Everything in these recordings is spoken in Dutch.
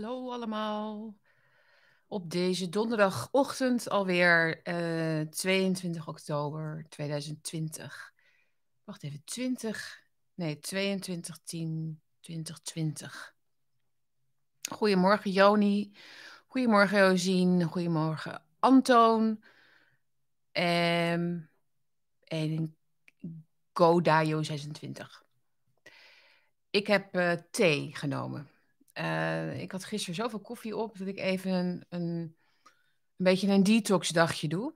Hallo allemaal. Op deze donderdagochtend alweer uh, eh, 22 oktober 2020. Wacht even, 20. Nee, 22 10 2020. Goedemorgen Joni. Goedemorgen Josien. Goedemorgen Antoon. Um, en Godayo 26 Ik heb eh, thee genomen. Eh, ik had gisteren zoveel koffie op dat ik even een, een, een beetje een detox-dagje doe.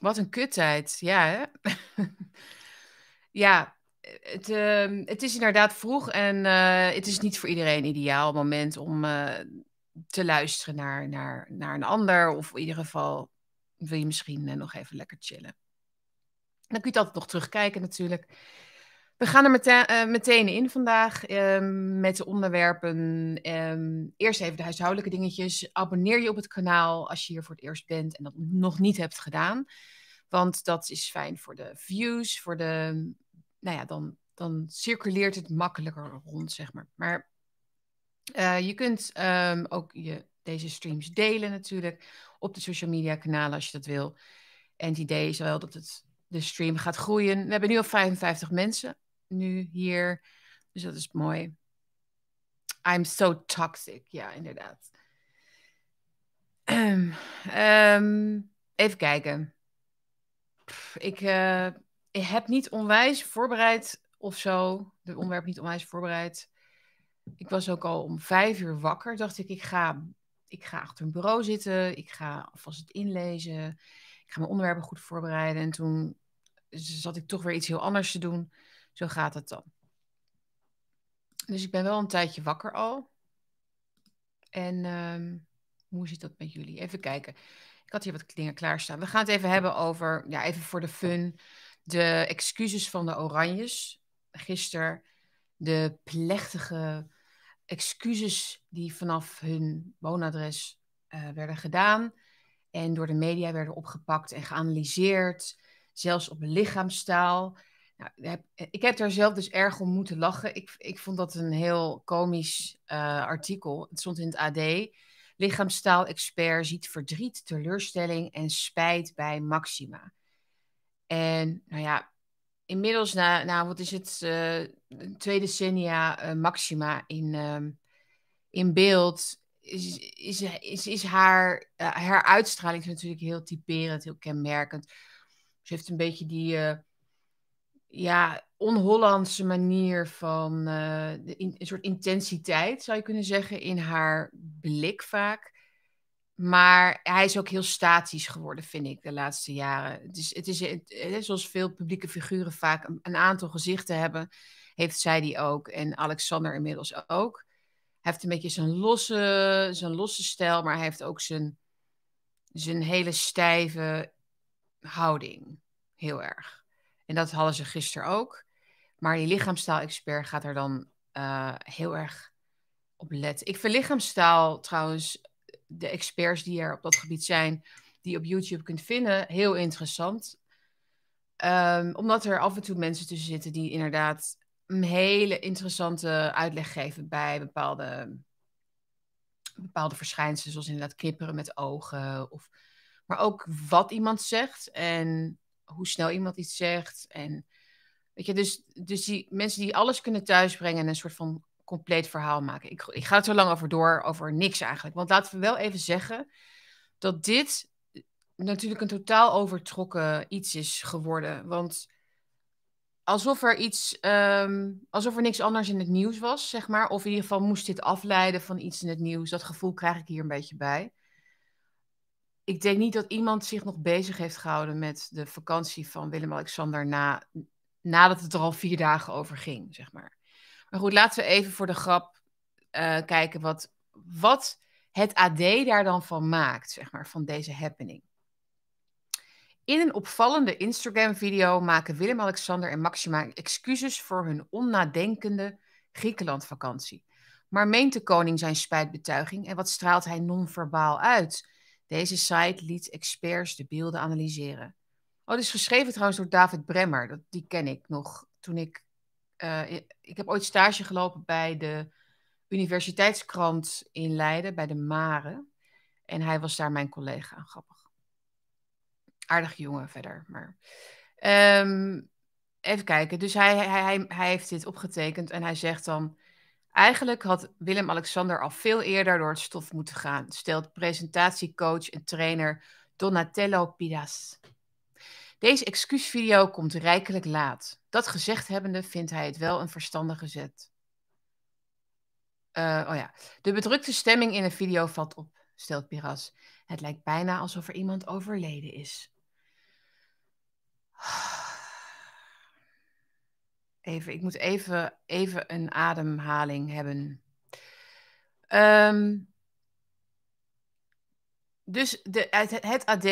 Wat een kuttijd, ja. Hè? ja, het, ehm, het, is inderdaad vroeg en eh, het is niet voor iedereen ideaal moment om eh, te luisteren naar, naar, naar een ander. Of in ieder geval wil je misschien nog even lekker chillen. Dan kun je het altijd nog terugkijken natuurlijk. We gaan er meteen, eh, meteen in vandaag ehm, met de onderwerpen. Ehm, eerst even de huishoudelijke dingetjes. Abonneer je op het kanaal als je hier voor het eerst bent en dat nog niet hebt gedaan. Want dat is fijn voor de views, voor de. Nou ja, dan, dan circuleert het makkelijker rond, zeg maar. Maar eh, je kunt ehm, ook je, deze streams delen natuurlijk op de social media kanalen als je dat wil. En het idee is wel dat het de stream gaat groeien. We hebben nu al 55 mensen nu hier. Dus dat is mooi. I'm so toxic. Ja, inderdaad. Ehm, ehm, even kijken. ik, eh, ik, heb niet onwijs voorbereid of zo. De onderwerp niet onwijs voorbereid. Ik was ook al om vijf uur wakker. Dacht ik, ik ga, ik ga achter een bureau zitten. Ik ga alvast het inlezen. Ik ga mijn onderwerpen goed voorbereiden. En toen zat ik toch weer iets heel anders te doen. Zo gaat het dan. Dus ik ben wel een tijdje wakker al. En ehm, hoe zit dat met jullie? Even kijken. Ik had hier wat dingen klaarstaan. We gaan het even hebben over, ja, even voor de fun, de excuses van de Oranjes. Gisteren de plechtige excuses die vanaf hun woonadres eh, werden gedaan. En door de media werden opgepakt en geanalyseerd. Zelfs op lichaamstaal. Nou, eh, ik heb daar zelf dus erg om moeten lachen. Ik, ik vond dat een heel komisch eh, artikel. Het stond in het AD. Lichaamstaal-expert ziet verdriet, teleurstelling en spijt bij Maxima. En nou ja, inmiddels na, wat is het, uh, twee decennia Maxima in, ehm, in beeld, is, is, is, haar, haar uitstraling natuurlijk heel typerend, heel kenmerkend. Ze heeft een beetje die ja, on-Hollandse manier van eh, een soort intensiteit, zou je kunnen zeggen, in haar blik vaak. Maar hij is ook heel statisch geworden, vind ik, de laatste jaren. Het is, het is, eh, zoals veel publieke figuren vaak een, aantal gezichten hebben, heeft zij die ook. En Alexander inmiddels ook. Hij heeft een beetje zijn losse, zijn losse stijl, maar hij heeft ook zijn, zijn hele stijve houding. Heel erg. En dat hadden ze gisteren ook. Maar die lichaamstaal-expert gaat er dan eh, heel erg op letten. Ik vind lichaamstaal trouwens, de experts die er op dat gebied zijn, die je op YouTube kunt vinden, heel interessant. Ehm, omdat er af en toe mensen tussen zitten die inderdaad een hele interessante uitleg geven bij bepaalde, bepaalde verschijnselen, zoals inderdaad kipperen met ogen. Of, maar ook wat iemand zegt en hoe snel iemand iets zegt. En weet je, dus, dus die mensen die alles kunnen thuisbrengen en een soort van compleet verhaal maken. Ik, ik ga het zo lang over door, over niks eigenlijk. Want laten we wel even zeggen dat dit natuurlijk een totaal overtrokken iets is geworden. Want alsof er iets, ehm, alsof er niks anders in het nieuws was, zeg maar. Of in ieder geval moest dit afleiden van iets in het nieuws. Dat gevoel krijg ik hier een beetje bij ik denk niet dat iemand zich nog bezig heeft gehouden met de vakantie van Willem-Alexander na, nadat het er al vier dagen over ging, zeg maar. Maar goed, laten we even voor de grap eh, kijken wat, wat het AD daar dan van maakt, zeg maar, van deze happening. In een opvallende Instagram-video maken Willem-Alexander en Maxima excuses voor hun onnadenkende Griekenland-vakantie. Maar meent de koning zijn spijtbetuiging en wat straalt hij non-verbaal uit? Deze site liet experts de beelden analyseren. Oh, dit is geschreven trouwens door David Bremmer. Dat, die ken ik nog toen ik... Eh, ik heb ooit stage gelopen bij de universiteitskrant in Leiden, bij de Mare. En hij was daar mijn collega, grappig. Aardig jongen verder, maar... Ehm, even kijken. Dus hij, hij, hij, hij heeft dit opgetekend en hij zegt dan... Eigenlijk had Willem-Alexander al veel eerder door het stof moeten gaan, stelt presentatiecoach en trainer Donatello Piras. Deze excuusvideo komt rijkelijk laat. Dat gezegd hebbende vindt hij het wel een verstandige zet. Eh, oh ja. De bedrukte stemming in de video valt op, stelt Piras. Het lijkt bijna alsof er iemand overleden is. Even, ik moet even, even een ademhaling hebben. Ehm, dus de, het, het, AD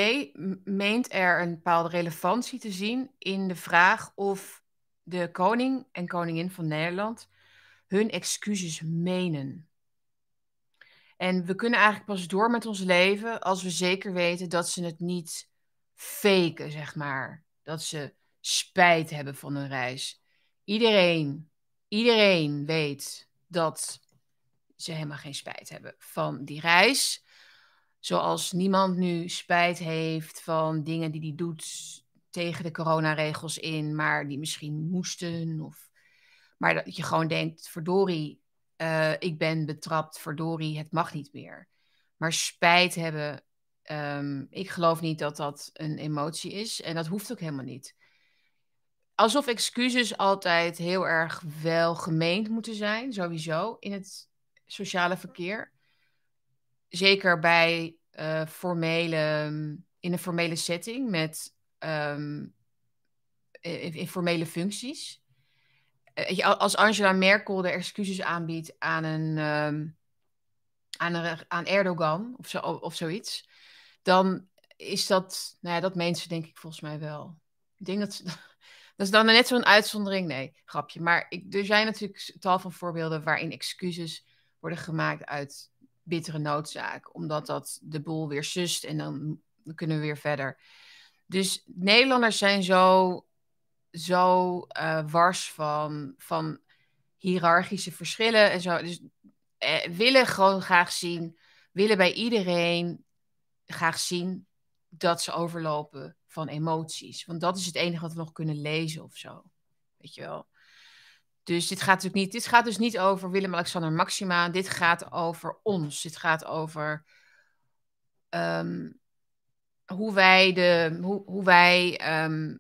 meent er een bepaalde relevantie te zien in de vraag of de koning en koningin van Nederland hun excuses menen. En we kunnen eigenlijk pas door met ons leven als we zeker weten dat ze het niet faken, zeg maar. Dat ze spijt hebben van hun reis iedereen, iedereen weet dat ze helemaal geen spijt hebben van die reis. Zoals niemand nu spijt heeft van dingen die hij doet tegen de coronaregels in, maar die misschien moesten. Of... Maar dat je gewoon denkt, verdorie, uh, ik ben betrapt, verdorie, het mag niet meer. Maar spijt hebben, ehm, ik geloof niet dat dat een emotie is en dat hoeft ook helemaal niet alsof excuses altijd heel erg welgemeend moeten zijn, sowieso, in het sociale verkeer. Zeker bij eh, formele, in een formele setting met um, in, formele functies. Eh, als Angela Merkel de excuses aanbiedt aan, een, ehm, aan, aan Erdogan of, zo, of zoiets, dan is dat, nou ja, dat ze denk ik volgens mij wel. Ik denk dat, dat is dan net zo'n uitzondering. Nee, grapje. Maar ik, er zijn natuurlijk tal van voorbeelden waarin excuses worden gemaakt uit bittere noodzaak. Omdat dat de boel weer sust en dan kunnen we weer verder. Dus Nederlanders zijn zo, zo eh, wars van, van hiërarchische verschillen en zo. Dus eh, willen gewoon graag zien, willen bij iedereen graag zien dat ze overlopen van emoties. Want dat is het enige wat we nog kunnen lezen of zo. Weet je wel. Dus dit gaat, natuurlijk niet, dit gaat dus niet over Willem-Alexander Maxima. Dit gaat over ons. Dit gaat over ehm, hoe wij, de, hoe, hoe wij ehm,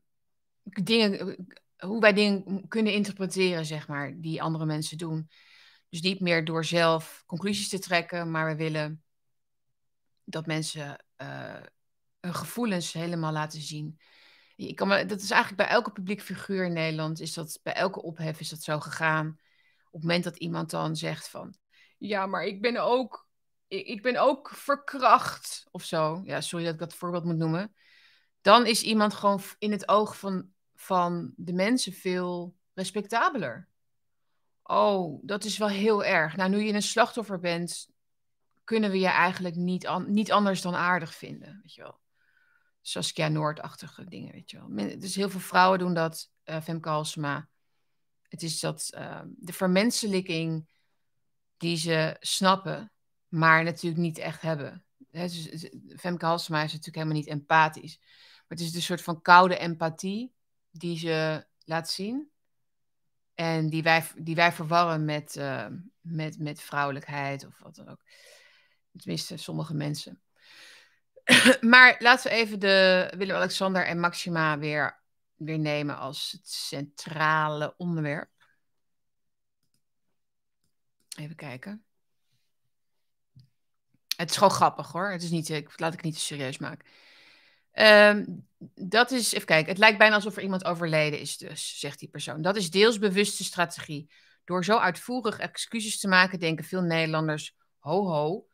dingen hoe wij dingen kunnen interpreteren, zeg maar, die andere mensen doen. Dus niet meer door zelf conclusies te trekken, maar we willen dat mensen eh, hun eh, gevoelens helemaal laten zien. Ik kan dat is eigenlijk bij elke publiek figuur in Nederland, is dat, bij elke ophef is dat zo gegaan. Op het moment dat iemand dan zegt van, ja, maar ik ben ook, ik ben ook verkracht of zo. Ja, sorry dat ik dat voorbeeld moet noemen. Dan is iemand gewoon in het oog van, van de mensen veel respectabeler. Oh, dat is wel heel erg. Nou, nu je een slachtoffer bent, kunnen we je eigenlijk niet, niet anders dan aardig vinden. Weet je wel. Saskia Noord-achtige dingen, weet je wel. dus heel veel vrouwen doen dat, uh, Femke Halsema. Het is dat ehm, de vermenselijking die ze snappen, maar natuurlijk niet echt hebben. He, dus, dus, Femke Halsema is natuurlijk helemaal niet empathisch. Maar het is dus een soort van koude empathie die ze laat zien. En die wij, die wij verwarren met, ehm, met, met vrouwelijkheid of wat dan ook. Tenminste, sommige mensen. maar laten we even de Willem-Alexander en Maxima weer, weer nemen als het centrale onderwerp. Even kijken. Het is gewoon grappig hoor. Het is niet, ik, laat ik niet te serieus maken. Ehm, dat is, even kijken. Het lijkt bijna alsof er iemand overleden is, dus, zegt die persoon. Dat is deels bewuste strategie. Door zo uitvoerig excuses te maken, denken veel Nederlanders: ho ho,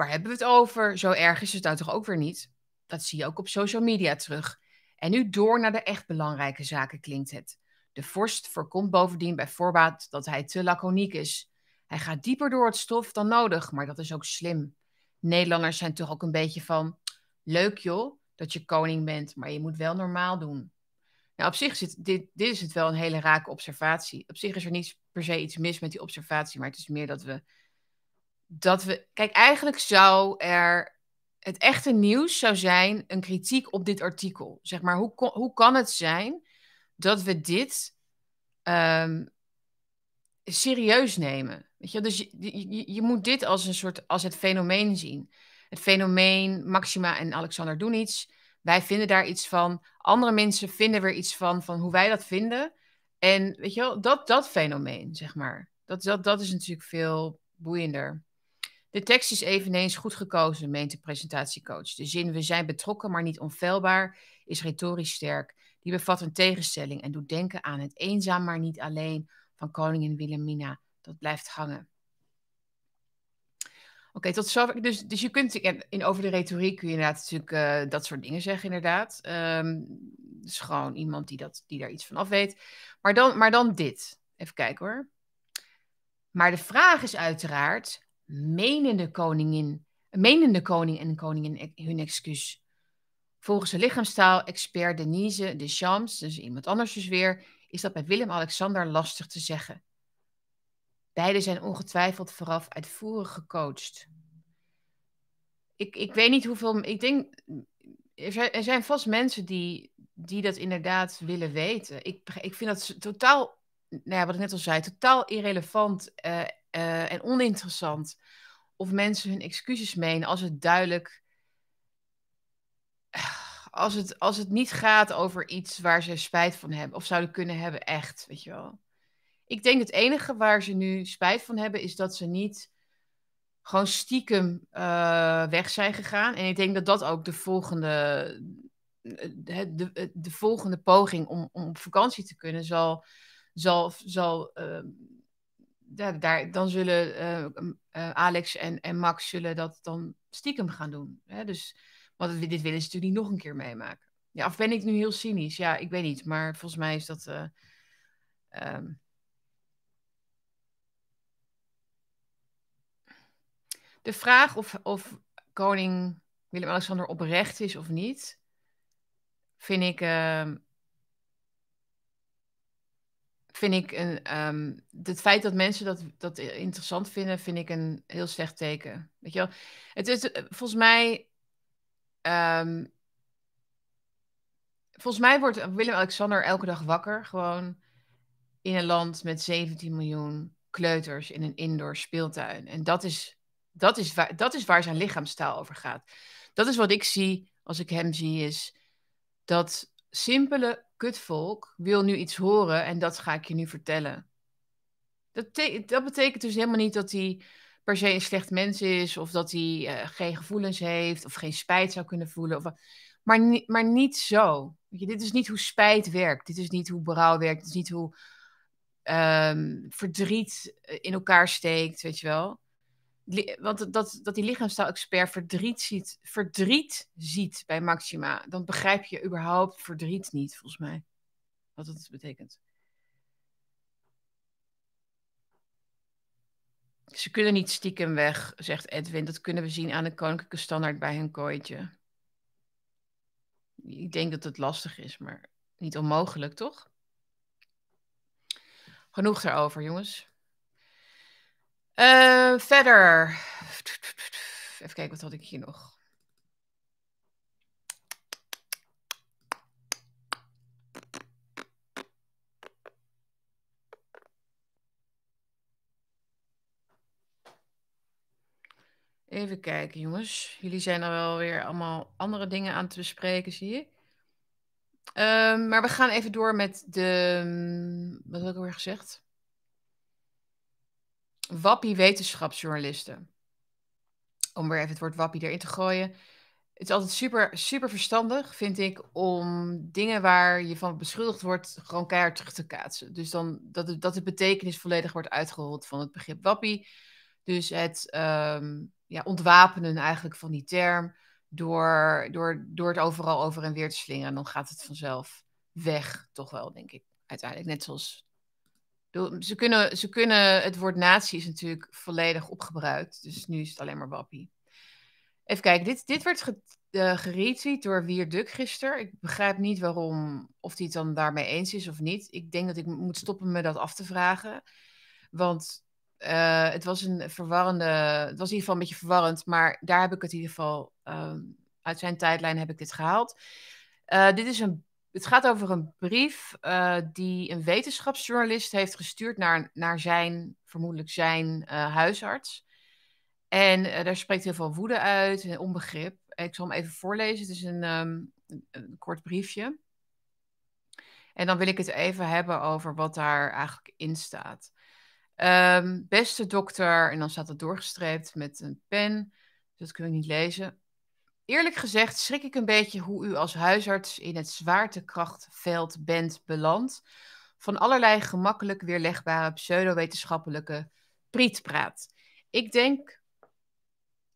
waar hebben we het over? Zo erg is het nou toch ook weer niet? Dat zie je ook op social media terug. En nu door naar de echt belangrijke zaken klinkt het. De vorst voorkomt bovendien bij voorbaat dat hij te laconiek is. Hij gaat dieper door het stof dan nodig, maar dat is ook slim. Nederlanders zijn toch ook een beetje van: leuk joh dat je koning bent, maar je moet wel normaal doen. Nou, op zich zit dit, dit is het wel een hele rake observatie. Op zich is er niet per se iets mis met die observatie, maar het is meer dat we dat we. Kijk, eigenlijk zou er. Het echte nieuws zou zijn een kritiek op dit artikel. Zeg maar, hoe, hoe kan het zijn dat we dit ehm, serieus nemen? Weet je, dus je, je, je, moet dit als een soort als het fenomeen zien. Het fenomeen Maxima en Alexander doen iets. Wij vinden daar iets van. Andere mensen vinden weer iets van, van hoe wij dat vinden. En weet je wel, dat, dat fenomeen, zeg maar. Dat, dat, dat is natuurlijk veel boeiender. De tekst is eveneens goed gekozen, meent de presentatiecoach. De zin we zijn betrokken, maar niet onfeilbaar is retorisch sterk. Die bevat een tegenstelling en doet denken aan het eenzaam, maar niet alleen van koningin Wilhelmina. Dat blijft hangen. Oké, tot zover. Dus, dus je kunt in over de retoriek kun je inderdaad natuurlijk eh, dat soort dingen zeggen, inderdaad. Um, is gewoon iemand die, dat, die daar iets van af weet. Maar dan, maar dan dit. Even kijken hoor. Maar de vraag is uiteraard: Menende koningin, menende koning en koningin e-, hun excuus. Volgens de lichaamstaal-expert Denise de Champs, dus iemand anders dus weer, is dat bij Willem-Alexander lastig te zeggen. Beiden zijn ongetwijfeld vooraf uitvoerig gecoacht. Ik, ik weet niet hoeveel. Ik denk. Er zijn, er zijn vast mensen die, die dat inderdaad willen weten. Ik, ik vind dat totaal. Nou ja, wat ik net al zei, totaal irrelevant. Eh, eh, en oninteressant. Of mensen hun excuses menen als het duidelijk. Eh, als het, als het niet gaat over iets waar ze spijt van hebben. Of zouden kunnen hebben, echt. Weet je wel. Ik denk het enige waar ze nu spijt van hebben. Is dat ze niet gewoon stiekem eh, weg zijn gegaan. En ik denk dat dat ook de volgende. De, de, de volgende poging om, om op vakantie te kunnen zal, zal, zal ehm, daar, dan zullen eh, eh, Alex en, en Max zullen dat dan stiekem gaan doen. Hè? Dus, want dit willen ze natuurlijk niet nog een keer meemaken. Ja, of ben ik nu heel cynisch? Ja, ik weet niet. Maar volgens mij is dat. Eh, ehm, de vraag of, of koning Willem-Alexander oprecht is of niet, vind ik. Ehm, vind ik een, ehm, het feit dat mensen dat, dat interessant vinden, vind ik een heel slecht teken. Weet je wel? Het is eh, volgens mij. Ehm, volgens mij wordt Willem-Alexander elke dag wakker. Gewoon in een land met 17 miljoen kleuters in een indoor speeltuin. En dat is, dat is, waar, dat is waar zijn lichaamstaal over gaat. Dat is wat ik zie als ik hem zie, is dat simpele kutvolk wil nu iets horen en dat ga ik je nu vertellen. Dat, dat betekent dus helemaal niet dat hij per se een slecht mens is, of dat hij eh, geen gevoelens heeft, of geen spijt zou kunnen voelen. Of, maar, maar niet zo. je, dit is niet hoe spijt werkt, dit is niet hoe berouw werkt, dit is niet hoe ehm, verdriet eh, in elkaar steekt, weet je wel want dat, dat die lichaamstaal-expert verdriet ziet, verdriet ziet bij Maxima, dan begrijp je überhaupt verdriet niet, volgens mij. Wat dat dus betekent. Ze kunnen niet stiekem weg, zegt Edwin. Dat kunnen we zien aan de koninklijke standaard bij hun kooitje. Ik denk dat het lastig is, maar niet onmogelijk, toch? Genoeg daarover, jongens. Eh, verder. Even kijken, wat had ik hier nog? Even kijken, jongens. Jullie zijn er wel weer allemaal andere dingen aan te bespreken, zie je. Ehm, maar we gaan even door met de. Mm, wat heb ik alweer gezegd? wappie wetenschapsjournalisten. Om weer even het woord wappie erin te gooien. Het is altijd super, super verstandig, vind ik, om dingen waar je van beschuldigd wordt, gewoon keihard terug te kaatsen. Dus dan dat, het, dat de betekenis volledig wordt uitgehold van het begrip wappie. Dus het ehm, ja, ontwapenen eigenlijk van die term door, door, door het overal over en weer te slingeren. Dan gaat het vanzelf weg, toch wel, denk ik, uiteindelijk. Net zoals ze kunnen, ze kunnen, het woord natie is natuurlijk volledig opgebruikt. Dus nu is het alleen maar wappie. Even kijken, dit, dit werd ge, uh, geretweet door Wierduk gisteren. Ik begrijp niet waarom, of hij het dan daarmee eens is of niet. Ik denk dat ik moet stoppen me dat af te vragen. Want eh, het was een verwarrende, het was in ieder geval een beetje verwarrend. Maar daar heb ik het in ieder geval, ehm, uit zijn tijdlijn heb ik dit gehaald. Eh, dit is een het gaat over een brief eh, die een wetenschapsjournalist heeft gestuurd naar, naar zijn, vermoedelijk zijn eh, huisarts. En eh, daar spreekt heel veel woede uit en onbegrip. Ik zal hem even voorlezen. Het is ehm, een, een kort briefje. En dan wil ik het even hebben over wat daar eigenlijk in staat. Ehm, beste dokter, en dan staat het doorgestreept met een pen. dat kun ik niet lezen. Eerlijk gezegd schrik ik een beetje hoe u als huisarts in het zwaartekrachtveld bent beland. Van allerlei gemakkelijk weerlegbare pseudowetenschappelijke prietpraat. Ik denk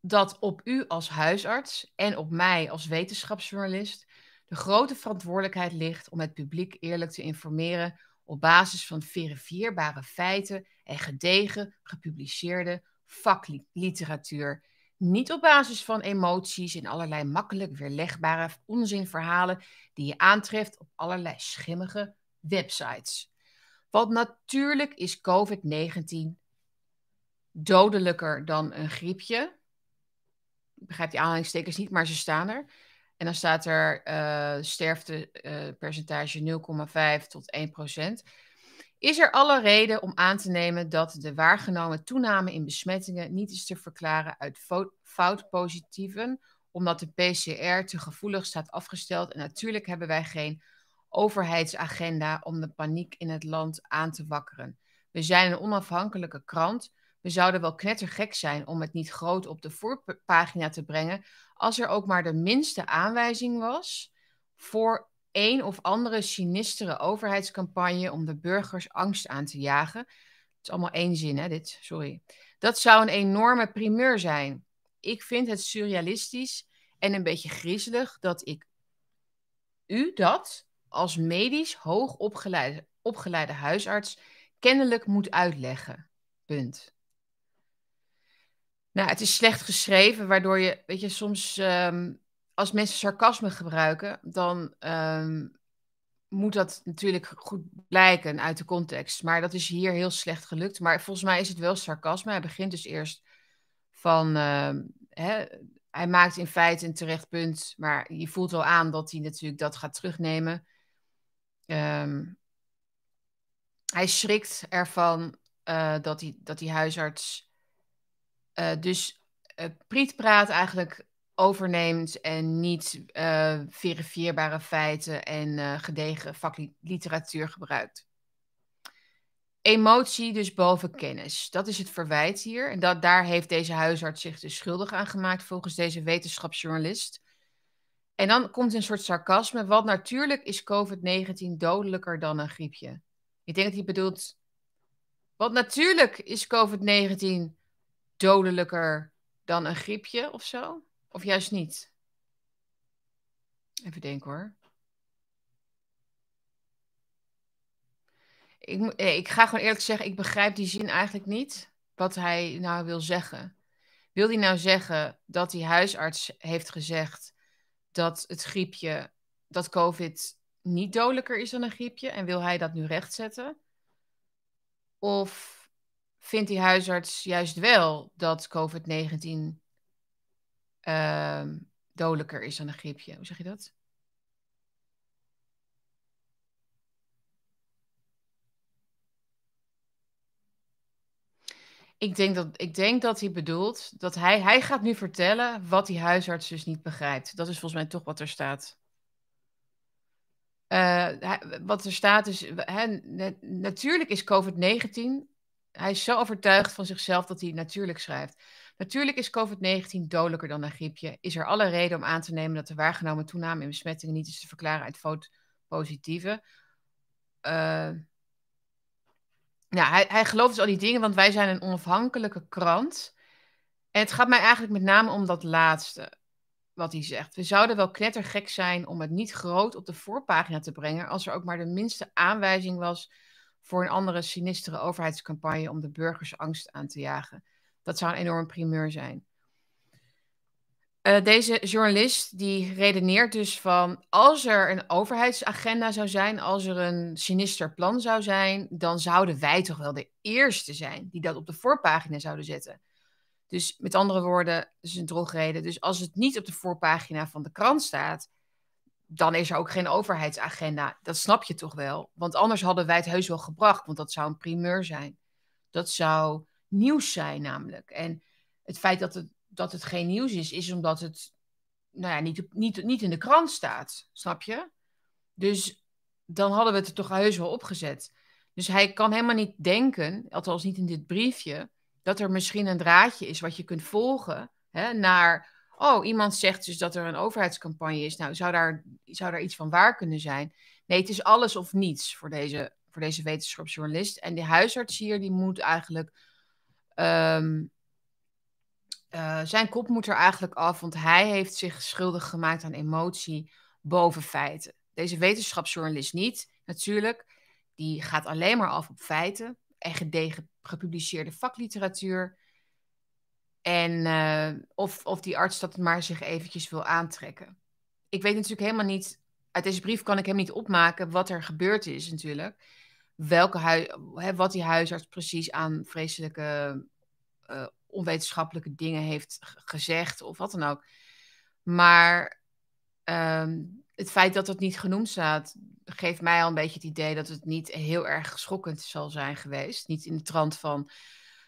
dat op u als huisarts en op mij als wetenschapsjournalist de grote verantwoordelijkheid ligt om het publiek eerlijk te informeren op basis van verifieerbare feiten en gedegen gepubliceerde vakliteratuur niet op basis van emoties en allerlei makkelijk weerlegbare onzinverhalen die je aantreft op allerlei schimmige websites. Want natuurlijk is COVID-19 dodelijker dan een griepje. Ik begrijp die aanhalingstekens niet, maar ze staan er. En dan staat er eh, sterftepercentage eh, 0,5 tot 1 procent is er alle reden om aan te nemen dat de waargenomen toename in besmettingen niet is te verklaren uit fout positieven, omdat de PCR te gevoelig staat afgesteld. En natuurlijk hebben wij geen overheidsagenda om de paniek in het land aan te wakkeren. We zijn een onafhankelijke krant. We zouden wel knettergek zijn om het niet groot op de voorpagina te brengen als er ook maar de minste aanwijzing was voor een of andere sinistere overheidscampagne om de burgers angst aan te jagen. Het is allemaal één zin, hè, dit, sorry. Dat zou een enorme primeur zijn. Ik vind het surrealistisch en een beetje griezelig dat ik u dat als medisch hoog opgeleide, opgeleide huisarts kennelijk moet uitleggen. Punt. Nou, het is slecht geschreven, waardoor je, weet je, soms ehm, als mensen sarcasme gebruiken, dan ehm, moet dat natuurlijk goed blijken uit de context. Maar dat is hier heel slecht gelukt. Maar volgens mij is het wel sarcasme. Hij begint dus eerst van. Ehm, hè, hij maakt in feite een terecht punt, maar je voelt wel aan dat hij natuurlijk dat gaat terugnemen. Ehm, hij schrikt ervan eh, dat, die, dat die huisarts uh, dus eh, Priet praat eigenlijk overneemt en niet uh, verifieerbare feiten en eh, gedegen vakliteratuur gebruikt. Emotie dus boven kennis. Dat is het verwijt hier. En dat, daar heeft deze huisarts zich dus schuldig aan gemaakt volgens deze wetenschapsjournalist. En dan komt een soort sarcasme, Wat natuurlijk is COVID-19 dodelijker dan een griepje. Ik denk dat hij bedoelt, wat natuurlijk is COVID-19 dodelijker dan een griepje of zo. Of juist niet? Even denken hoor. Ik, eh, ik ga gewoon eerlijk zeggen, ik begrijp die zin eigenlijk niet. Wat hij nou wil zeggen. Wil hij nou zeggen dat die huisarts heeft gezegd dat het griepje, dat COVID niet dodelijker is dan een griepje? En wil hij dat nu rechtzetten? Of vindt die huisarts juist wel dat COVID-19 Ehm, dodelijker is dan een griepje. Hoe zeg je dat? Ik denk, dat, ik denk dat hij bedoelt dat hij, hij gaat nu vertellen wat die huisarts dus niet begrijpt. Dat is volgens mij toch wat er staat. Eh, wat er staat is, natuurlijk is COVID-19, hij is zo overtuigd van zichzelf dat hij natuurlijk schrijft. Natuurlijk is COVID-19 dodelijker dan een griepje. Is er alle reden om aan te nemen dat de waargenomen toename in besmettingen niet is te verklaren uit fout Uh, eh, nou, hij, hij gelooft dus al die dingen, want wij zijn een onafhankelijke krant. En het gaat mij eigenlijk met name om dat laatste wat hij zegt. We zouden wel knettergek zijn om het niet groot op de voorpagina te brengen als er ook maar de minste aanwijzing was voor een andere sinistere overheidscampagne om de burgers angst aan te jagen. Dat zou een enorm primeur zijn. Eh, deze journalist die redeneert dus van als er een overheidsagenda zou zijn, als er een sinister plan zou zijn, dan zouden wij toch wel de eerste zijn die dat op de voorpagina zouden zetten. Dus met andere woorden, dat is een drogreden. Dus als het niet op de voorpagina van de krant staat, dan is er ook geen overheidsagenda. Dat snap je toch wel? Want anders hadden wij het heus wel gebracht, want dat zou een primeur zijn. Dat zou nieuws zijn namelijk. En het feit dat het, dat het geen nieuws is, is omdat het nou ja, niet, niet, niet in de krant staat, snap je? Dus dan hadden we het er toch heus wel opgezet. Dus hij kan helemaal niet denken, althans niet in dit briefje, dat er misschien een draadje is wat je kunt volgen hè, naar, oh, iemand zegt dus dat er een overheidscampagne is. Nou, zou daar, zou daar iets van waar kunnen zijn? Nee, het is alles of niets voor deze, voor deze wetenschapsjournalist. En die huisarts hier, die moet eigenlijk Ehm, eh, zijn kop moet er eigenlijk af, want hij heeft zich schuldig gemaakt aan emotie boven feiten. Deze wetenschapsjournalist niet, natuurlijk. Die gaat alleen maar af op feiten en gedegen gepubliceerde vakliteratuur. En eh, of, of die arts dat maar zich eventjes wil aantrekken. Ik weet natuurlijk helemaal niet, uit deze brief kan ik hem niet opmaken wat er gebeurd is natuurlijk welke huis, hè, wat die huisarts precies aan vreselijke eh, onwetenschappelijke dingen heeft gezegd of wat dan ook. Maar ehm, het feit dat dat niet genoemd staat, geeft mij al een beetje het idee dat het niet heel erg schokkend zal zijn geweest. Niet in de trant van,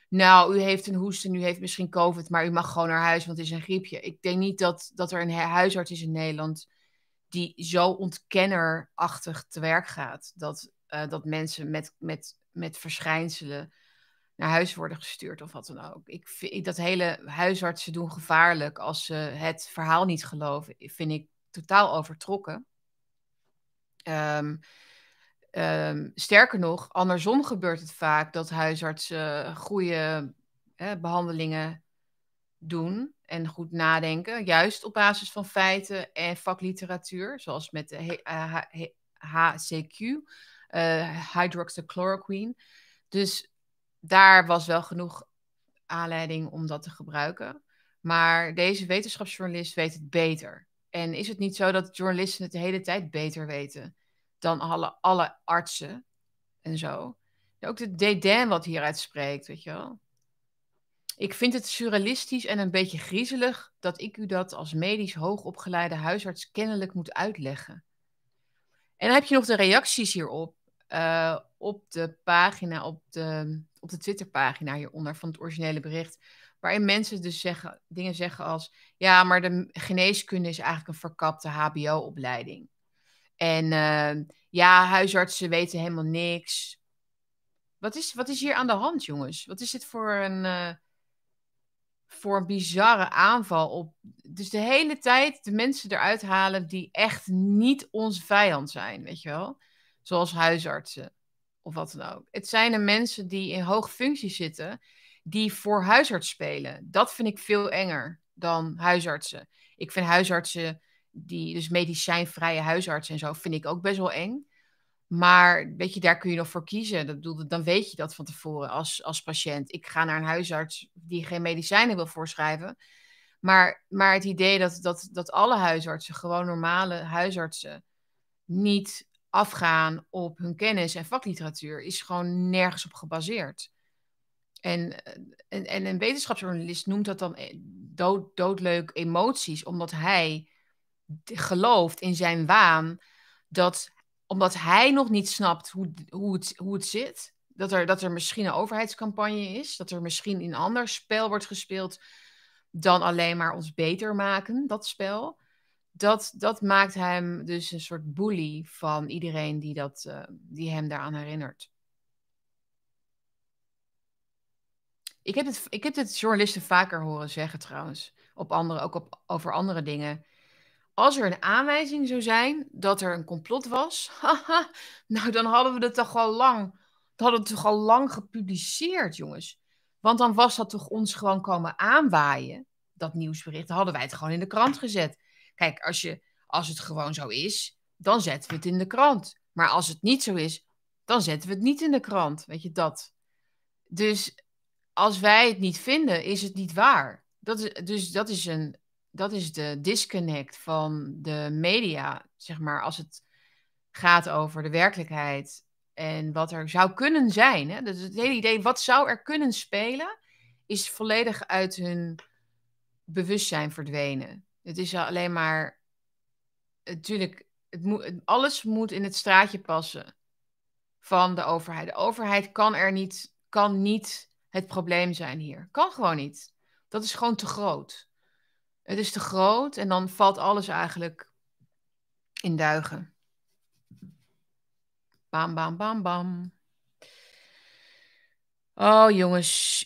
nou, u heeft een hoest en u heeft misschien COVID, maar u mag gewoon naar huis, want het is een griepje. Ik denk niet dat, dat er een huisarts is in Nederland die zo ontkennerachtig te werk gaat. Dat eh, dat mensen met, met, met verschijnselen naar huis worden gestuurd of wat dan ook. Ik vind dat hele huisartsen doen gevaarlijk als ze het verhaal niet geloven, vind ik totaal overtrokken. Ehm, ehm, sterker nog, andersom gebeurt het vaak dat huisartsen goede behandelingen doen en goed nadenken, juist op basis van feiten en vakliteratuur, zoals met de HCQ, eh, hydroxychloroquine. Dus daar was wel genoeg aanleiding om dat te gebruiken. Maar deze wetenschapsjournalist weet het beter. En is het niet zo dat journalisten het de hele tijd beter weten dan alle, artsen en zo? Ook de dédain wat hieruit spreekt, weet je wel. Ik vind het surrealistisch en een beetje griezelig dat ik u dat als medisch hoogopgeleide huisarts kennelijk moet uitleggen. En dan heb je nog de reacties hierop. Eh, op de pagina, op de, op de Twitterpagina hieronder van het originele bericht. Waarin mensen dus zeggen, dingen zeggen als: ja, maar de geneeskunde is eigenlijk een verkapte HBO-opleiding. En eh, ja, huisartsen weten helemaal niks. Wat is, wat is hier aan de hand, jongens? Wat is dit voor een, eh, voor een bizarre aanval op. Dus de hele tijd de mensen eruit halen die echt niet onze vijand zijn, weet je wel? zoals huisartsen of wat dan ook. Het zijn de mensen die in hoog functie zitten, die voor huisarts spelen. Dat vind ik veel enger dan huisartsen. Ik vind huisartsen, die, dus medicijnvrije huisartsen en zo, vind ik ook best wel eng. Maar weet je, daar kun je nog voor kiezen. Dat bedoel, dan weet je dat van tevoren als, als patiënt. Ik ga naar een huisarts die geen medicijnen wil voorschrijven. Maar, maar het idee dat, dat, dat alle huisartsen, gewoon normale huisartsen, niet afgaan op hun kennis en vakliteratuur is gewoon nergens op gebaseerd. En, eh, en, en een wetenschapsjournalist noemt dat dan eh, dood, doodleuk emoties, omdat hij gelooft in zijn waan dat omdat hij nog niet snapt hoe, hoe, het, hoe het zit, dat er, dat er misschien een overheidscampagne is, dat er misschien een ander spel wordt gespeeld dan alleen maar ons beter maken, dat spel dat, dat maakt hem dus een soort bully van iedereen die, dat, uh, die hem daaraan herinnert. Ik heb, het, ik heb journalisten vaker horen zeggen trouwens, op andere, ook op, over andere dingen. Als er een aanwijzing zou zijn dat er een complot was, nou dan hadden we dat toch al lang, hadden we het toch al lang gepubliceerd, jongens. Want dan was dat toch ons gewoon komen aanwaaien, dat nieuwsbericht. Dan hadden wij het gewoon in de krant gezet. Kijk, als, je, als het gewoon zo is, dan zetten we het in de krant. Maar als het niet zo is, dan zetten we het niet in de krant. Weet je dat? Dus als wij het niet vinden, is het niet waar. Dat is, dus dat is, een, dat is de disconnect van de media, zeg maar, als het gaat over de werkelijkheid en wat er zou kunnen zijn. Hè? Dus het hele idee, wat zou er kunnen spelen, is volledig uit hun bewustzijn verdwenen. Het is alleen maar. Natuurlijk, het moet, alles moet in het straatje passen van de overheid. De overheid kan er niet, kan niet het probleem zijn hier. Kan gewoon niet. Dat is gewoon te groot. Het is te groot en dan valt alles eigenlijk in duigen. Bam, bam, bam, bam. Oh jongens.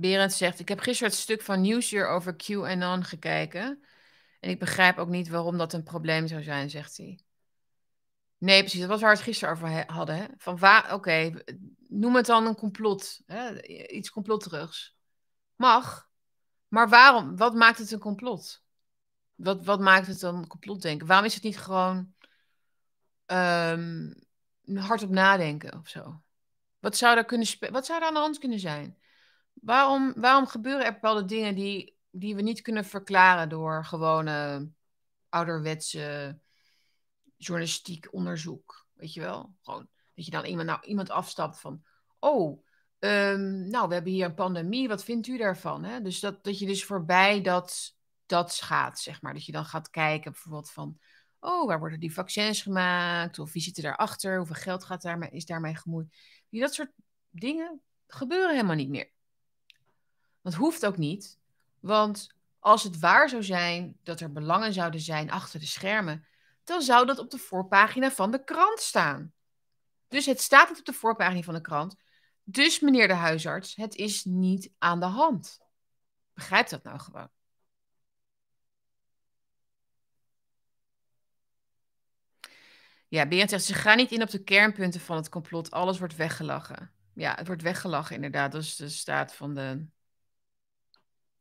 Berend zegt, ik heb gisteren het stuk van Newsyear over QAnon gekeken. En ik begrijp ook niet waarom dat een probleem zou zijn, zegt hij. Nee, precies. Dat was waar we het gisteren over hadden. Hè? Van waar, oké, noem het dan een complot. Hè? Iets complotterigs. Mag. Maar waarom? Wat maakt het een complot? Wat, wat maakt het dan een complot denken? Waarom is het niet gewoon um, hardop nadenken of zo? Wat zou, daar kunnen wat zou er aan de hand kunnen zijn? Waarom, waarom gebeuren er bepaalde dingen die, die we niet kunnen verklaren door gewone ouderwetse journalistiek onderzoek? Weet je wel? Gewoon dat je dan iemand, nou, iemand afstapt van, oh, ehm, nou, we hebben hier een pandemie, wat vindt u daarvan? Hè? Dus dat, dat je dus voorbij dat, dat gaat, zeg maar. Dat je dan gaat kijken bijvoorbeeld van, oh, waar worden die vaccins gemaakt? Of wie zit er daarachter? Hoeveel geld gaat daar, is daarmee gemoeid? Dat soort dingen gebeuren helemaal niet meer. Dat hoeft ook niet, want als het waar zou zijn dat er belangen zouden zijn achter de schermen, dan zou dat op de voorpagina van de krant staan. Dus het staat niet op de voorpagina van de krant. Dus meneer de huisarts, het is niet aan de hand. Begrijp dat nou gewoon. Ja, Berend zegt, ze gaan niet in op de kernpunten van het complot. Alles wordt weggelachen. Ja, het wordt weggelachen inderdaad. Dat is de staat van de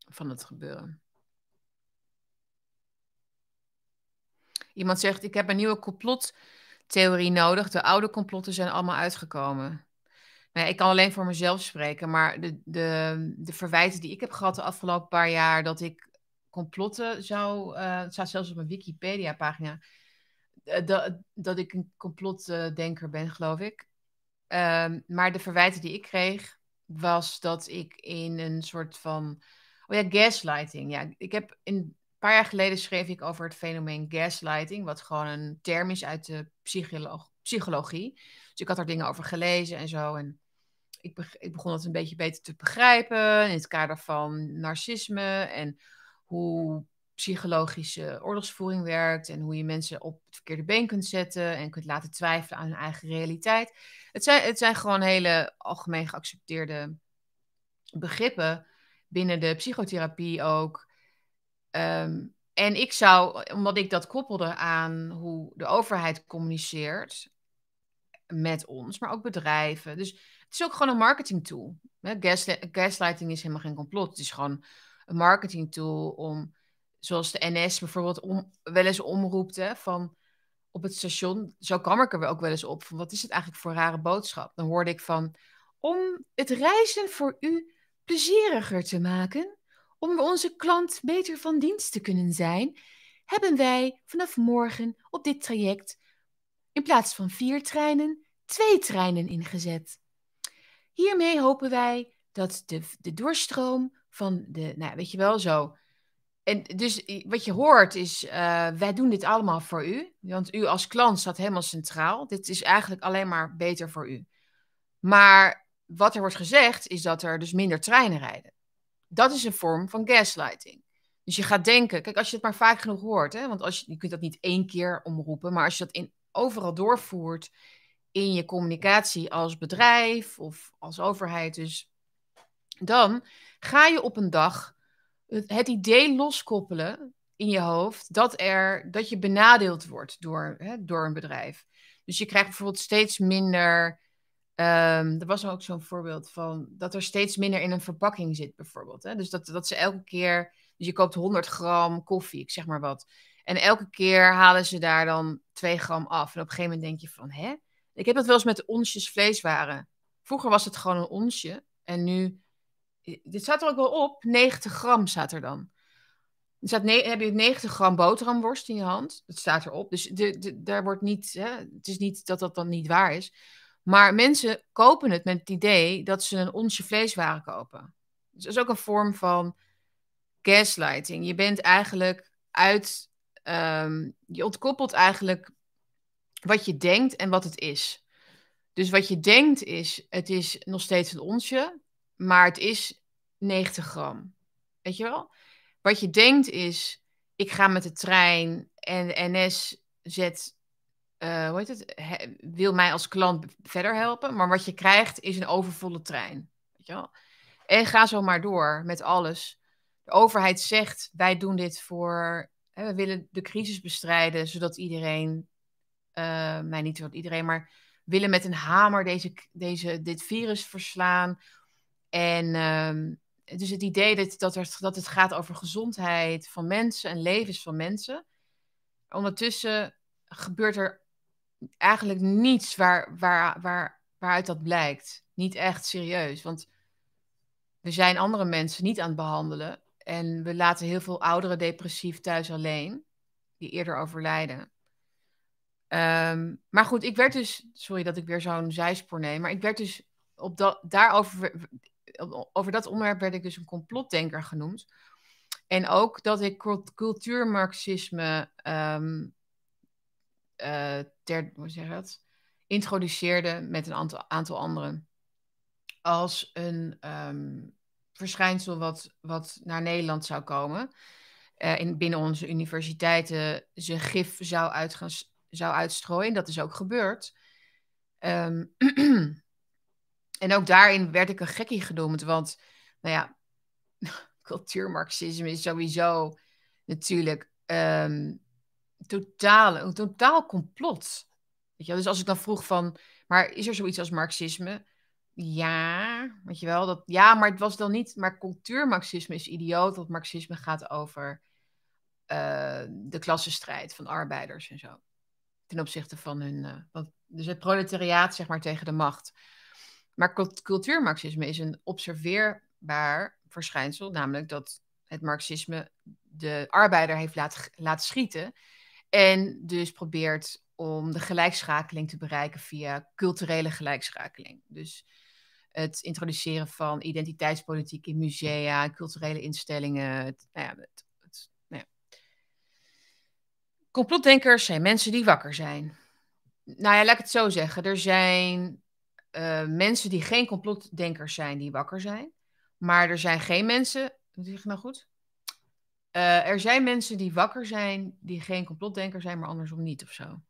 van het gebeuren. Iemand zegt: Ik heb een nieuwe complottheorie nodig. De oude complotten zijn allemaal uitgekomen. Nou ik kan alleen voor mezelf spreken, maar de, de, de verwijten die ik heb gehad de afgelopen paar jaar dat ik complotten zou. Eh, het staat zelfs op mijn Wikipedia-pagina. Eh, dat, dat ik een complotdenker ben, geloof ik. Ehm, maar de verwijten die ik kreeg, was dat ik in een soort van Oh ja, gaslighting. Ja, ik heb in, een paar jaar geleden schreef ik over het fenomeen gaslighting, wat gewoon een term is uit de psychologie. Dus ik had daar dingen over gelezen en zo. En ik, ik begon het een beetje beter te begrijpen in het kader van narcisme en hoe psychologische oorlogsvoering werkt en hoe je mensen op het verkeerde been kunt zetten en kunt laten twijfelen aan hun eigen realiteit. Het zijn, het zijn gewoon hele algemeen geaccepteerde begrippen binnen de psychotherapie ook. Ehm, en ik zou, omdat ik dat koppelde aan hoe de overheid communiceert met ons, maar ook bedrijven. Dus het is ook gewoon een marketing tool. Gaslighting is helemaal geen complot. Het is gewoon een marketing tool om, zoals de NS bijvoorbeeld wel eens omroept, van op het station, zo kwam ik er ook wel eens op, van wat is het eigenlijk voor een rare boodschap? Dan hoorde ik van, om het reizen voor u plezieriger te maken, om onze klant beter van dienst te kunnen zijn, hebben wij vanaf morgen op dit traject in plaats van vier treinen, twee treinen ingezet. Hiermee hopen wij dat de, de doorstroom van de, nou weet je wel zo. En dus wat je hoort is, eh, wij doen dit allemaal voor u, want u als klant staat helemaal centraal. Dit is eigenlijk alleen maar beter voor u. Maar wat er wordt gezegd is dat er dus minder treinen rijden. Dat is een vorm van gaslighting. Dus je gaat denken, kijk, als je het maar vaak genoeg hoort, hè, want als je, je kunt dat niet één keer omroepen, maar als je dat in, overal doorvoert in je communicatie als bedrijf of als overheid, dus dan ga je op een dag het, het idee loskoppelen in je hoofd dat, er, dat je benadeeld wordt door, hè, door een bedrijf. Dus je krijgt bijvoorbeeld steeds minder Um, er was ook zo'n voorbeeld van dat er steeds minder in een verpakking zit, bijvoorbeeld. Hè? Dus dat, dat ze elke keer. Dus je koopt 100 gram koffie, ik zeg maar wat. En elke keer halen ze daar dan 2 gram af. En op een gegeven moment denk je van, hè? Ik heb dat wel eens met onsjes vleeswaren. Vroeger was het gewoon een onsje. En nu, dit staat er ook wel op, 90 gram staat er dan. Dan nee, heb je 90 gram boterhamworst in je hand. Dat staat erop. Dus de, de, daar wordt niet, hè? het is niet dat dat dan niet waar is. Maar mensen kopen het met het idee dat ze een onsje vleeswaren kopen. Dus dat is ook een vorm van gaslighting. Je bent eigenlijk uit, ehm, je ontkoppelt eigenlijk wat je denkt en wat het is. Dus wat je denkt is, het is nog steeds een onsje, maar het is 90 gram. Weet je wel? Wat je denkt is, ik ga met de trein en de NS zet eh, hoe heet het, wil mij als klant verder helpen, maar wat je krijgt is een overvolle trein. Weet je wel? En ga zo maar door met alles. De overheid zegt, wij doen dit voor, hè, we willen de crisis bestrijden, zodat iedereen, uh, mij niet zodat iedereen, maar willen met een hamer deze, deze, dit virus verslaan. En dus het idee dat, dat, er, dat het gaat over gezondheid van mensen en levens van mensen. Ondertussen gebeurt er eigenlijk niets waar, waar, waar, waaruit dat blijkt. Niet echt serieus. Want we zijn andere mensen niet aan het behandelen. En we laten heel veel ouderen depressief thuis alleen, die eerder overlijden. Ehm, maar goed, ik werd dus, sorry dat ik weer zo'n zijspoor neem, maar ik werd dus op dat, daarover, over dat onderwerp werd ik dus een complotdenker genoemd. En ook dat ik cultuurmarxisme um, eh, ter, hoe zeg dat? introduceerde met een aantal, aantal anderen als een ehm, verschijnsel wat, wat naar Nederland zou komen. Uh, in, binnen onze universiteiten zijn gif zou, uitgaan, zou uitstrooien. Dat is ook gebeurd. Ehm, en ook daarin werd ik een gekkie genoemd. Want, nou ja, cultuurmarxisme is sowieso natuurlijk ehm, totaal, een totaal complot. Weet je Dus als ik dan vroeg van, maar is er zoiets als marxisme? Ja, weet je wel, dat, ja, maar het was dan niet, maar cultuurmarxisme is idioot, want marxisme gaat over eh, de klassenstrijd van arbeiders en zo. Ten opzichte van hun, eh, dus het proletariaat zeg maar tegen de macht. Maar cultuurmarxisme is een observeerbaar verschijnsel, namelijk dat het marxisme de arbeider heeft laat, laten schieten en dus probeert om de gelijkschakeling te bereiken via culturele gelijkschakeling. Dus het introduceren van identiteitspolitiek in musea, culturele instellingen. nou ja, het, het, nou ja. Complotdenkers zijn mensen die wakker zijn. Nou ja, laat ik het zo zeggen. Er zijn eh, mensen die geen complotdenkers zijn, die wakker zijn. Maar er zijn geen mensen. Zeg ik nou goed? Eh, er zijn mensen die wakker zijn, die geen complotdenker zijn, maar andersom niet of zo.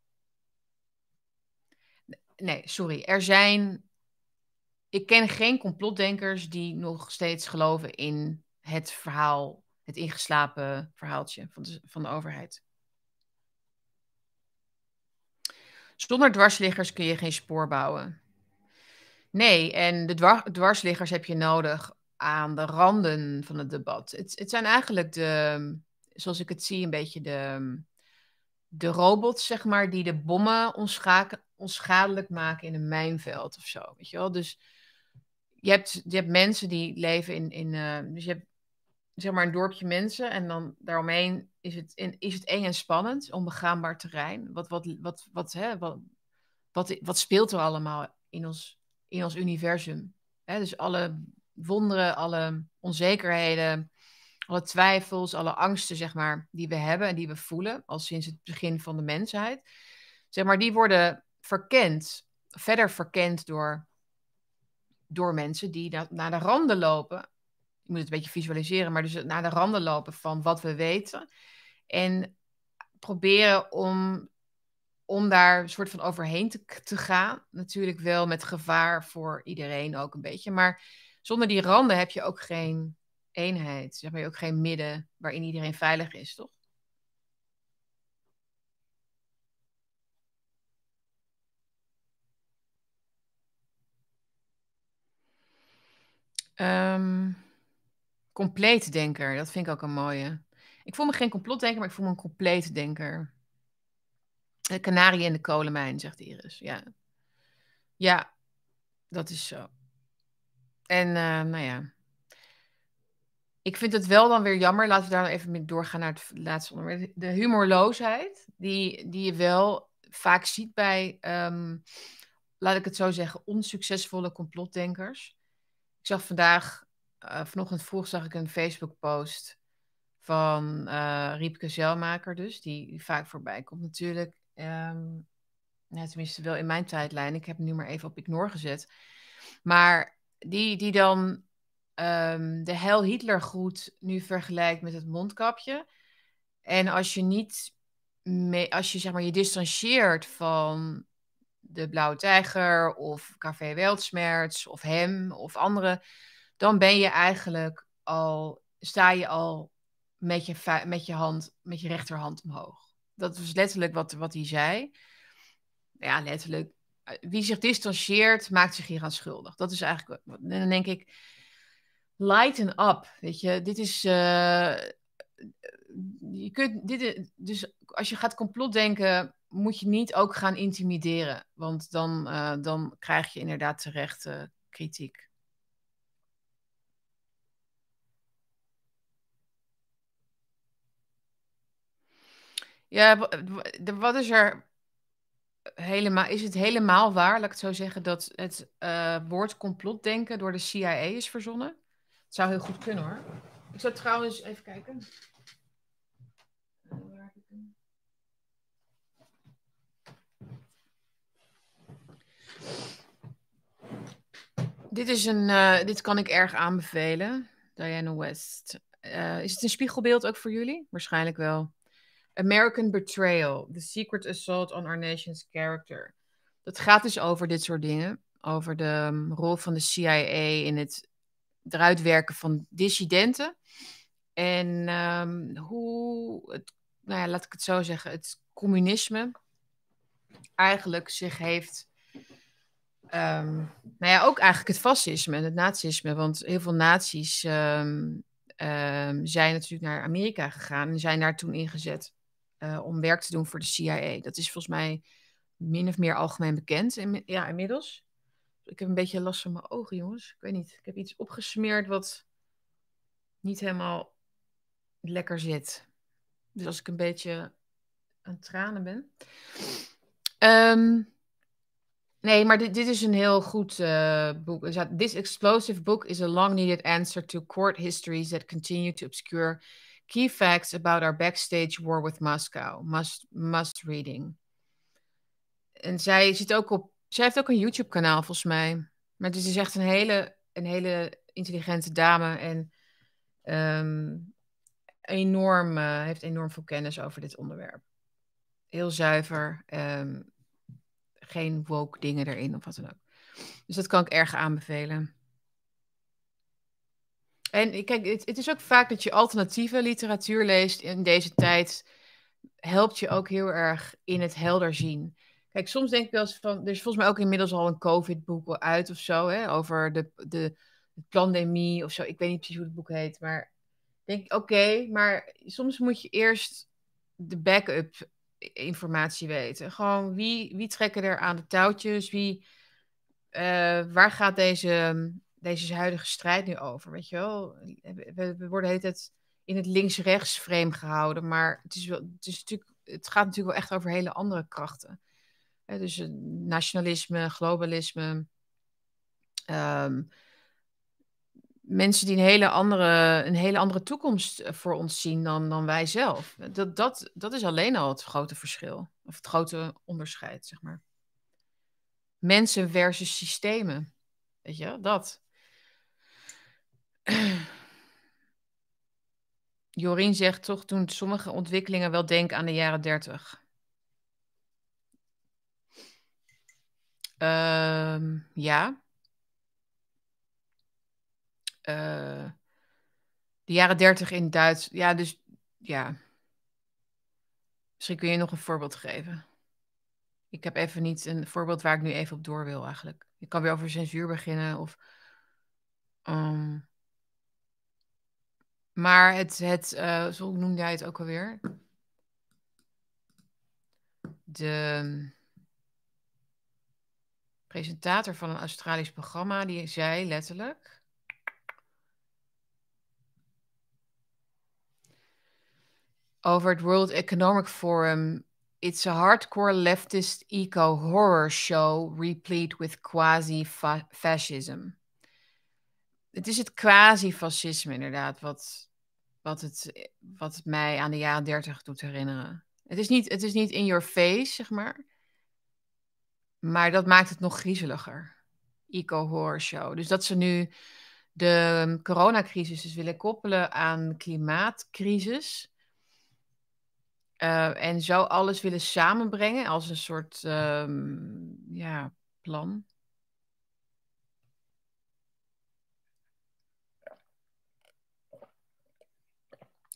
Nee, sorry. Er zijn. Ik ken geen complotdenkers die nog steeds geloven in het verhaal, het ingeslapen verhaaltje van de, van de overheid. Zonder dwarsliggers kun je geen spoor bouwen. Nee, en de dwarsliggers heb je nodig aan de randen van het debat. Het, het zijn eigenlijk de, zoals ik het zie, een beetje de, de robots, zeg maar, die de bommen onschadelijk maken in een mijnveld of zo. Weet je wel? Dus je hebt, je hebt mensen die leven in. in eh, dus je hebt zeg maar een dorpje mensen en dan daaromheen is het, in, is het eng en spannend, onbegaanbaar terrein. Wat, wat, wat, wat, hè, wat, wat, wat speelt er allemaal in ons, in ons universum? Dus alle wonderen, alle onzekerheden, alle twijfels, alle angsten, zeg maar, die we hebben en die we voelen, al sinds het begin van de mensheid, zeg maar, die worden verkend, verder verkend door, door mensen die naar de randen lopen. Je moet het een beetje visualiseren, maar dus naar de randen lopen van wat we weten. En proberen om, om daar een soort van overheen te, te gaan. Natuurlijk wel met gevaar voor iedereen ook een beetje. Maar zonder die randen heb je ook geen eenheid. Zeg maar je ook geen midden waarin iedereen veilig is, toch? Um, ehm, compleet denker, dat vind ik ook een mooie. Ik voel me geen complotdenker, maar ik voel me een compleet denker. De kanarie in de kolenmijn, zegt Iris. Ja, ja dat is zo. En eh, nou ja. Ik vind het wel dan weer jammer. Laten we daar nou even mee doorgaan naar het laatste onderwerp. De humorloosheid, die, die je wel vaak ziet bij, ehm, laat ik het zo zeggen, onsuccesvolle complotdenkers. Ik zag vandaag, uh, vanochtend vroeg zag ik een Facebook-post van uh, Riepke Zelmaker, dus, die, vaak voorbij komt natuurlijk. Um, nou, tenminste, wel in mijn tijdlijn. Ik heb hem nu maar even op ignore gezet. Maar die, die dan ehm, de Heil Hitler groet nu vergelijkt met het mondkapje. En als je niet, mee, als je zeg maar je distancieert van de Blauwe Tijger of Café Weltsmerts of hem of anderen, dan ben je eigenlijk al, sta je al met je, met je hand, met je rechterhand omhoog. Dat was letterlijk wat, wat hij zei. Ja, letterlijk. Eh, wie zich distancieert, maakt zich hier aan schuldig. Dat is eigenlijk, dan denk ik, lighten up. Weet je, dit is. Eh, je kunt, dit dus als je gaat complotdenken, moet je niet ook gaan intimideren. Want dan, eh, dan krijg je inderdaad terecht kritiek. Ja, wat is er helemaal, is het helemaal waar, laat ik het zo zeggen, dat het uh, woord complotdenken door de CIA is verzonnen? Het zou heel goed kunnen hoor. Ik zou trouwens even kijken. Dit, is een, eh, dit kan ik erg aanbevelen, Diana West. Eh, is het een spiegelbeeld ook voor jullie? Waarschijnlijk wel. American Betrayal, The Secret Assault on Our Nation's Character. Dat gaat dus over dit soort dingen. Over de um, rol van de CIA in het eruit werken van dissidenten. En um, hoe, het, nou ja, laat ik het zo zeggen, het communisme eigenlijk zich heeft. Um, nou ja, ook eigenlijk het fascisme en het nazisme. Want heel veel nazi's zijn natuurlijk naar Amerika gegaan en zijn daar toen ingezet. Eh, om werk te doen voor de CIA. Dat is volgens mij min of meer algemeen bekend in, ja, inmiddels. Ik heb een beetje last van mijn ogen, jongens. Ik weet niet. Ik heb iets opgesmeerd wat niet helemaal lekker zit. Dus als ik een beetje aan tranen ben. Ehm, nee, maar dit, dit, is een heel goed eh, boek. Dus this explosive book is a long-needed answer to court histories that continue to obscure Key facts about our backstage war with Moscow. Must, must reading. En zij, zit ook op, zij heeft ook een YouTube-kanaal, volgens mij. Maar het dus is echt een hele, een hele intelligente dame. En ehm, enorm, eh, heeft enorm veel kennis over dit onderwerp. Heel zuiver. Ehm, geen woke dingen erin of wat dan ook. Dus dat kan ik erg aanbevelen. En kijk, het, is ook vaak dat je alternatieve literatuur leest in deze tijd. Helpt je ook heel erg in het helder zien. Kijk, soms denk ik wel eens van. Er is volgens mij ook inmiddels al een COVID-boek uit of zo. Hè, over de, de, pandemie of zo. Ik weet niet precies hoe het boek heet. Maar denk ik, oké. maar soms moet je eerst de backup informatie weten. Gewoon wie, wie trekken er aan de touwtjes? Wie, eh, waar gaat deze deze huidige strijd nu over. Weet je wel, eh, we, worden de hele tijd in het links-rechts frame gehouden, maar het, is wel, het, is natuurlijk, het gaat natuurlijk wel echt over hele andere krachten. dus eh, nationalisme, globalisme. Ehm, mensen die een hele andere, een hele andere toekomst eh, voor ons zien dan, dan wij zelf. Dat, dat, dat is alleen al het grote verschil, of het grote onderscheid, zeg maar. Mensen versus systemen. Weet je, dat. Jorien zegt toch doen sommige ontwikkelingen wel denken aan de jaren 30. Ehm, ja. Eh, de jaren 30 in Duits. Ja, dus ja. Misschien kun je nog een voorbeeld geven. Ik heb even niet een voorbeeld waar ik nu even op door wil eigenlijk. Je kan weer over censuur beginnen of. Ehm, maar het, het uh, zo noemde hij het ook alweer. De ehm, presentator van een Australisch programma, die zei letterlijk. Over het World Economic Forum. It's a hardcore leftist eco horror show replete with quasi fascism. Het is het quasi-fascisme, inderdaad, wat wat het, wat het mij aan de jaren dertig doet herinneren. Het is, niet, het is niet in your face, zeg maar. Maar dat maakt het nog griezeliger. Eco Horror Show. Dus dat ze nu de coronacrisis dus willen koppelen aan klimaatcrisis. Eh, en zo alles willen samenbrengen als een soort um, ja, plan.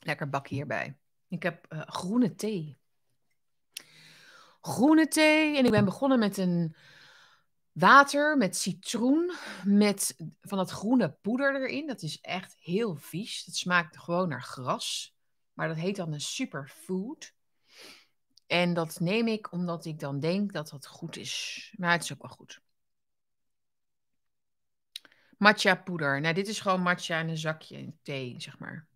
Lekker bakje hm. hierbij. Ik heb eh, groene thee. Groene thee. En ik ben begonnen met een water met citroen. Met van dat groene poeder erin. Dat is echt heel vies. Dat smaakt gewoon naar gras. Maar dat heet dan een superfood. En dat neem ik omdat ik dan denk dat dat goed is. Maar het is ook wel goed. Matcha poeder. Nou, dit is gewoon matcha in een zakje in thee, zeg maar.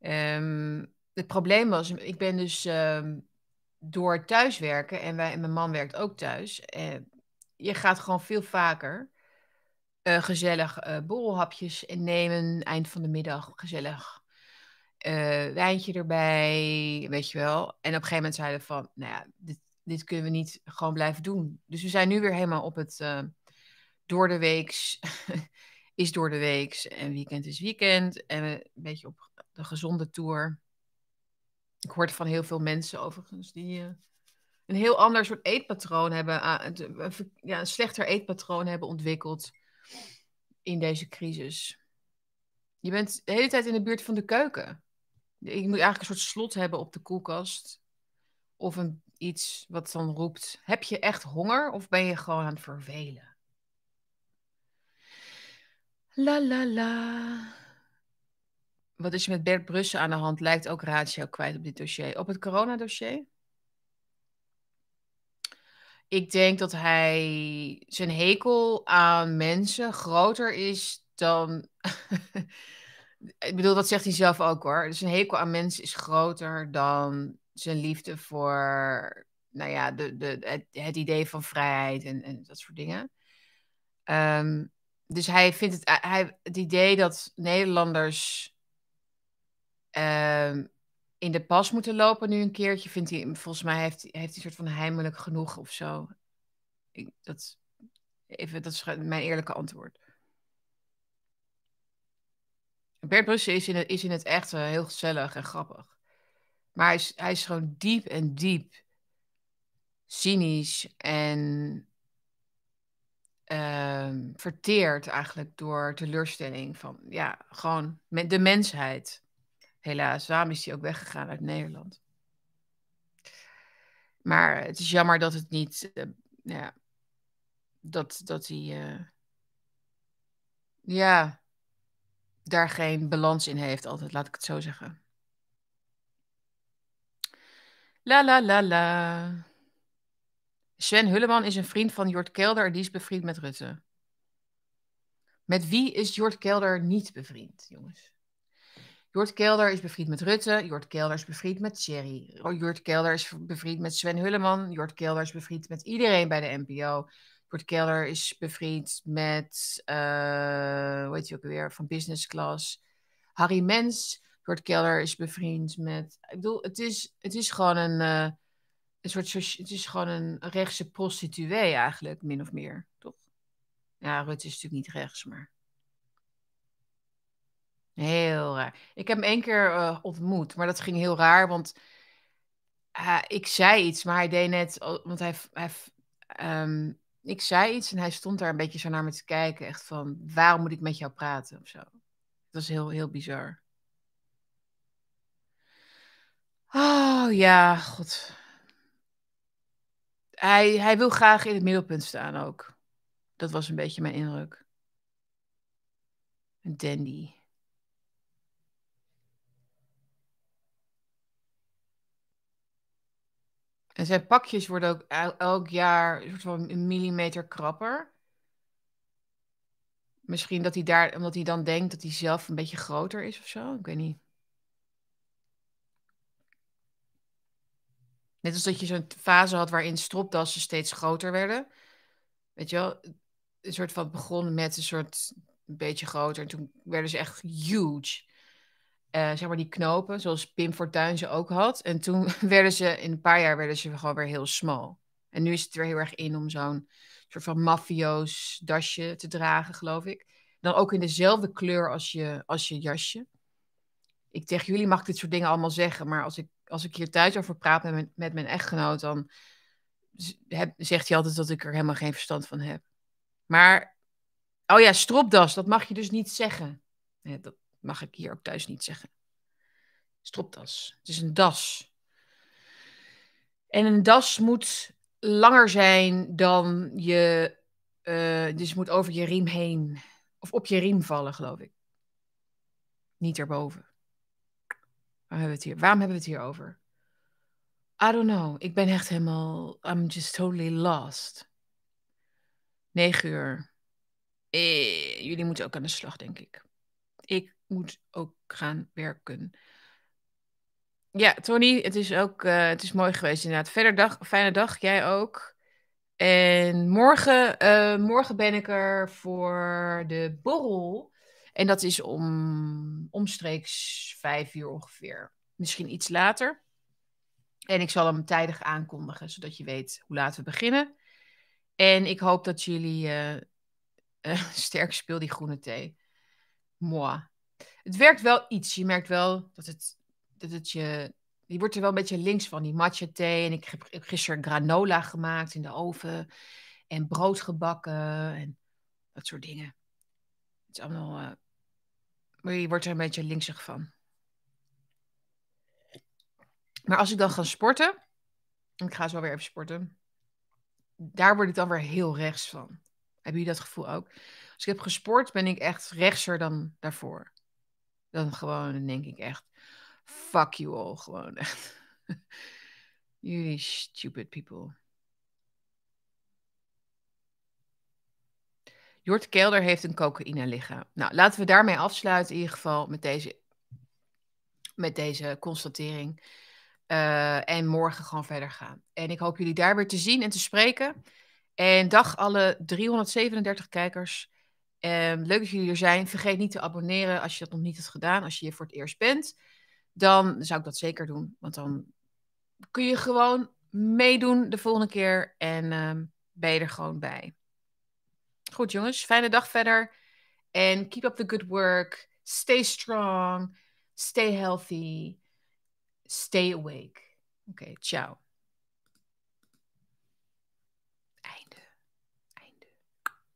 Ehm, het probleem was, ik ben dus ehm, door thuiswerken en, wij, en mijn man werkt ook thuis. Eh, je gaat gewoon veel vaker eh, gezellig uh, borrelhapjes nemen, eind van de middag, gezellig wijntje erbij, weet je wel. En op een gegeven moment zeiden we van, nou ja, dit, dit kunnen we niet gewoon blijven doen. Dus we zijn nu weer helemaal op het door de weeks is door de weeks en weekend is weekend en een beetje op de gezonde tour. Ik hoorde van heel veel mensen overigens die eh, een heel ander soort eetpatroon hebben, eh, ja, een slechter eetpatroon hebben ontwikkeld in deze crisis. Je bent de hele tijd in de buurt van de keuken. Je moet eigenlijk een soort slot hebben op de koelkast. Of een, iets wat dan roept: heb je echt honger of ben je gewoon aan het vervelen? La la la. Wat is er met Bert Brussen aan de hand? Lijkt ook ratio kwijt op dit dossier. Op het coronadossier? Ik denk dat hij zijn hekel aan mensen groter is dan. ik bedoel, dat zegt hij zelf ook hoor. Dus zijn hekel aan mensen is groter dan zijn liefde voor. Nou ja, de, de, het, het idee van vrijheid en, en dat soort dingen. Ehm, dus hij vindt het, hij, het idee dat Nederlanders Ehm, in de pas moeten lopen nu een keertje. Vindt hij, volgens mij heeft, heeft hij een soort van heimelijk genoeg of zo. Ik, dat, even, dat is mijn eerlijke antwoord. Bert Brussen is in het, is in het echt heel gezellig en grappig. Maar hij is, hij is gewoon diep en diep cynisch en ehm, verteerd eigenlijk door teleurstelling van ja, gewoon de mensheid. Helaas, waarom is hij ook weggegaan uit Nederland. Maar het is jammer dat het niet. Uh, ja, dat, dat hij. Eh, ja. Daar geen balans in heeft, altijd, laat ik het zo zeggen. La la la la. Sven Hulleman is een vriend van Jort Kelder en die is bevriend met Rutte. Met wie is Jort Kelder niet bevriend, jongens? Jort Kelder is bevriend met Rutte. Jort Kelder is bevriend met Thierry. Jort Kelder is bevriend met Sven Hulleman. Jort Kelder is bevriend met iedereen bij de NPO. Jort Kelder is bevriend met, uh, hoe heet je ook weer, van Business Class. Harry Mens. Jort Kelder is bevriend met. Ik bedoel, het is, het is gewoon een. Eh, een soort, het is gewoon een rechtse prostituee eigenlijk, min of meer, toch? Ja, Rutte is natuurlijk niet rechts, maar. Heel raar. Ik heb hem één keer eh, ontmoet, maar dat ging heel raar, want ik zei iets, maar hij deed net, want hij, hij ehm, ik zei iets en hij stond daar een beetje zo naar me te kijken, echt van, waarom moet ik met jou praten of zo. Dat was heel, heel bizar. Oh ja, god. Hij, hij wil graag in het middelpunt staan ook. Dat was een beetje mijn indruk. Een dandy. En zijn pakjes worden ook elk jaar een soort van een millimeter krapper. Misschien dat hij daar, omdat hij dan denkt dat hij zelf een beetje groter is of zo. Ik weet niet. Net als dat je zo'n fase had waarin stropdassen steeds groter werden. Weet je wel, een soort van begon met een soort een beetje groter. En toen werden ze echt huge. Eh, zeg maar die knopen, zoals Pim Fortuyn ze ook had. En toen werden ze, in een paar jaar werden ze gewoon weer heel smal. En nu is het weer heel erg in om zo'n soort van mafioos dasje te dragen, geloof ik. Dan ook in dezelfde kleur als je, als je jasje. Ik tegen jullie mag ik dit soort dingen allemaal zeggen, maar als ik, als ik hier thuis over praat met mijn, met mijn echtgenoot, dan zegt hij altijd dat ik er helemaal geen verstand van heb. Maar, oh ja, stropdas, dat mag je dus niet zeggen. dat, Mag ik hier ook thuis niet zeggen. Stropdas. Het is een das. En een das moet langer zijn dan je. Eh, dus moet over je riem heen. Of op je riem vallen, geloof ik. Niet erboven. Waarom hebben we het hier, Waarom hebben we het hier over? I don't know. Ik ben echt helemaal. I'm just totally lost. Negen uur. Eh, jullie moeten ook aan de slag, denk ik. Ik moet ook gaan werken. Ja, Tony, het is ook eh, het is mooi geweest inderdaad. Verder dag, fijne dag, jij ook. En morgen, eh, morgen ben ik er voor de borrel. En dat is om omstreeks vijf uur ongeveer. Misschien iets later. En ik zal hem tijdig aankondigen, zodat je weet hoe laat we beginnen. En ik hoop dat jullie eh, sterk speel die groene thee. Moi het werkt wel iets. Je merkt wel dat het, dat het je... Je wordt er wel een beetje links van, die matcha thee. En ik heb gisteren granola gemaakt in de oven. En brood gebakken en dat soort dingen. Het is allemaal... Eh, maar je wordt er een beetje linksig van. Maar als ik dan ga sporten... Ik ga zo weer even sporten. Daar word ik dan weer heel rechts van. Hebben jullie dat gevoel ook? Als ik heb gesport, ben ik echt rechtser dan daarvoor. Dan gewoon, denk ik echt, fuck you all, gewoon echt. Jullie stupid people. Jort Kelder heeft een cocaïne liggen. Nou, laten we daarmee afsluiten in ieder geval met deze, met deze constatering. Eh, en morgen gewoon verder gaan. En ik hoop jullie daar weer te zien en te spreken. En dag alle 337 kijkers. Ehm, leuk dat jullie er zijn. Vergeet niet te abonneren als je dat nog niet hebt gedaan. Als je hier voor het eerst bent, dan zou ik dat zeker doen. Want dan kun je gewoon meedoen de volgende keer en ehm, ben je er gewoon bij. Goed jongens, fijne dag verder. En keep up the good work. Stay strong. Stay healthy. Stay awake. Oké, ciao.